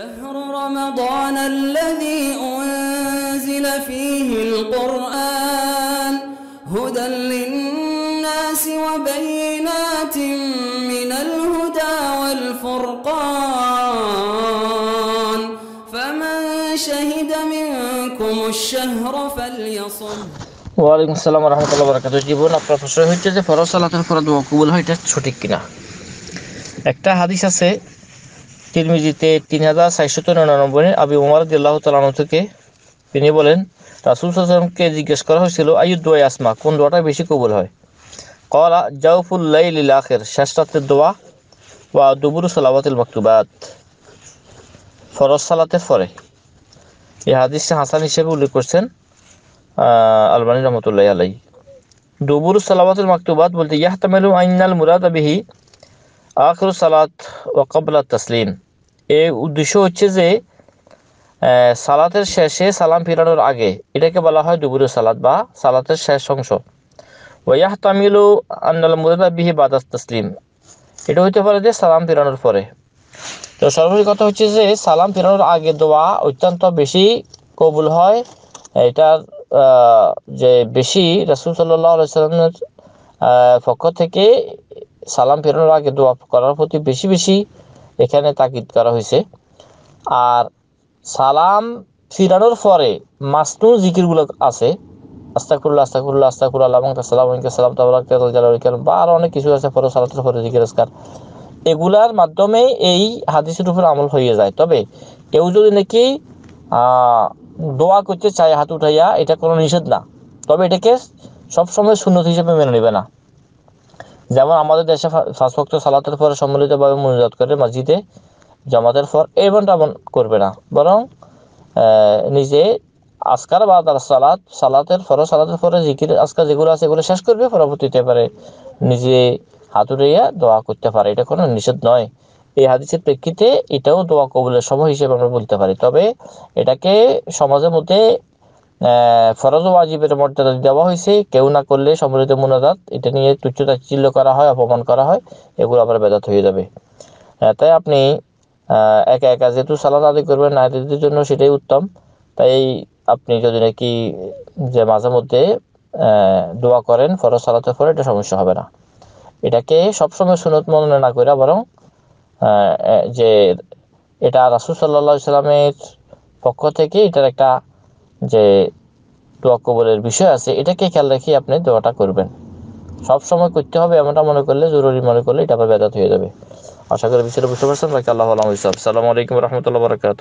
شهر رمضان الذي أنزل فيه القرآن هدى للناس وبينات من الهدى والفرقان فمن شهد منكم الشهر فليصل وعليكم السلام ورحمة الله وبركاته جيبونا فرصة لا تنفرد وقبول هيتشي شوتيكينا একটা হাদিস আছে তিরমিজিতে তিন হাজার চারশত নিরানব্বই আবি উমার দিল্লাহ তালানো থেকে তিনি বলেন রাসুল সাল্লামকে জিজ্ঞেস করা হয়েছিল আয়ুদ্দোয়া আসমা কোন দোয়াটা বেশি কবুল হয় কলা জাউফুল্লাই লীলাখের আখের শেষ রাত্রের দোয়া বা দুবুরু সালাবাতিল মকতুবাত ফরজ সালাতে ফরে এই হাদিসটি হাসান হিসেবে উল্লেখ করছেন আলবানী রহমতুল্লাহ আলাই দুবুরু সালাবাতুল মাকতুবাদ বলতে ইয়াহতামেলু আইনাল মুরাদ আবিহি আখর সালাত ও কবলা তসলিম এর উদ্দেশ্য হচ্ছে যে সালাতের শেষে সালাম ফিরানোর আগে এটাকে বলা হয় ডুবুরু সালাত বা সালাতের শেষ অংশ ওয়াহ তামিলু আন্নাল মুরাদা বিহি বাদাস তসলিম এটা হইতে পারে যে সালাম ফিরানোর পরে তো সর্বোপরি কথা হচ্ছে যে সালাম ফিরানোর আগে দোয়া অত্যন্ত বেশি কবুল হয় এটার যে বেশি রাসুল সাল্লাহ সাল্লামের পক্ষ থেকে সালাম ফেরানোর আগে দোয়া করার প্রতি বেশি বেশি এখানে তাকিদ করা হয়েছে আর সালাম ফিরানোর পরে মাসনু জিকিরগুলো আছে আস্তাকুল্লা আস্তাকুল্লা আস্তাকুল্লা এবং সালাম সালাম তাবলাক বা আরও অনেক কিছু আছে ফরজ সালাতের ফরজ জিকির এগুলার মাধ্যমে এই হাদিসের উপর আমল হয়ে যায় তবে কেউ যদি নাকি দোয়া করতে চায় হাত উঠাইয়া এটা কোনো নিষেধ না তবে এটাকে সবসময় সুন্নত হিসেবে মেনে নেবে না যেমন আমাদের দেশে ফাঁস ভক্ত সালাতের পরে সম্মিলিতভাবে মনোজাত করে মসজিদে জামাতের পর এমন তেমন করবে না বরং নিজে আজকার বা তার সালাত সালাতের ফরজ সালাতের পরে জিকির আজকাল যেগুলো আছে এগুলো শেষ করবে পরবর্তীতে পারে নিজে হাতুড়াইয়া দোয়া করতে পারে এটা কোনো নিষেধ নয় এই হাদিসের প্রেক্ষিতে এটাও দোয়া কবুলের সময় হিসেবে আমরা বলতে পারি তবে এটাকে সমাজের মধ্যে ফরজ ওয়াজিবের মর্যাদা দেওয়া হয়েছে কেউ না করলে সম্মিলিত মনোদাত এটা নিয়ে তুচ্ছতা তাচ্ছিল্য করা হয় অপমান করা হয় এগুলো আবার বেদাত হয়ে যাবে তাই আপনি একা একা যেহেতু সালাদ আদি করবেন নারীদের জন্য সেটাই উত্তম তাই আপনি যদি নাকি যে মাঝে মধ্যে দোয়া করেন ফরজ সালাতের পরে এটা সমস্যা হবে না এটাকে সবসময় সুনত মননে না করে বরং যে এটা রাসুল সাল্লা সাল্লামের পক্ষ থেকে এটার একটা যে দোয়া কবলের বিষয় আছে এটাকে খেয়াল রেখে আপনি দোয়াটা করবেন সব সময় করতে হবে এমনটা মনে করলে জরুরি মনে করলে এটা আবার ব্যাঘাত হয়ে যাবে আশা করি বিষয়টা বুঝতে পারছেন বাকি আল্লাহ আলম আলাইকুম রহমতুল্লাহ বরকাত